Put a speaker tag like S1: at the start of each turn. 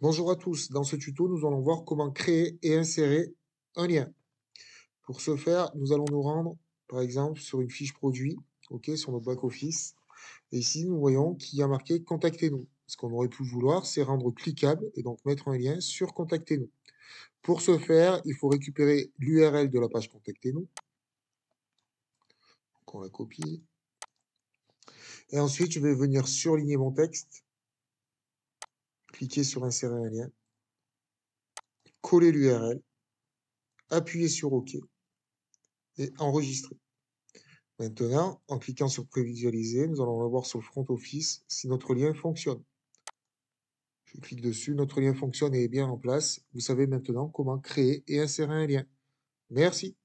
S1: Bonjour à tous, dans ce tuto nous allons voir comment créer et insérer un lien. Pour ce faire, nous allons nous rendre par exemple sur une fiche produit, ok, sur notre back-office, et ici nous voyons qu'il y a marqué Contactez-nous. Ce qu'on aurait pu vouloir, c'est rendre cliquable et donc mettre un lien sur Contactez-nous. Pour ce faire, il faut récupérer l'URL de la page Contactez-nous. Donc on la copie. Et ensuite, je vais venir surligner mon texte cliquez sur insérer un lien, coller l'URL, appuyez sur OK et Enregistrer ». Maintenant, en cliquant sur prévisualiser, nous allons voir sur front office si notre lien fonctionne. Je clique dessus, notre lien fonctionne et est bien en place. Vous savez maintenant comment créer et insérer un lien. Merci.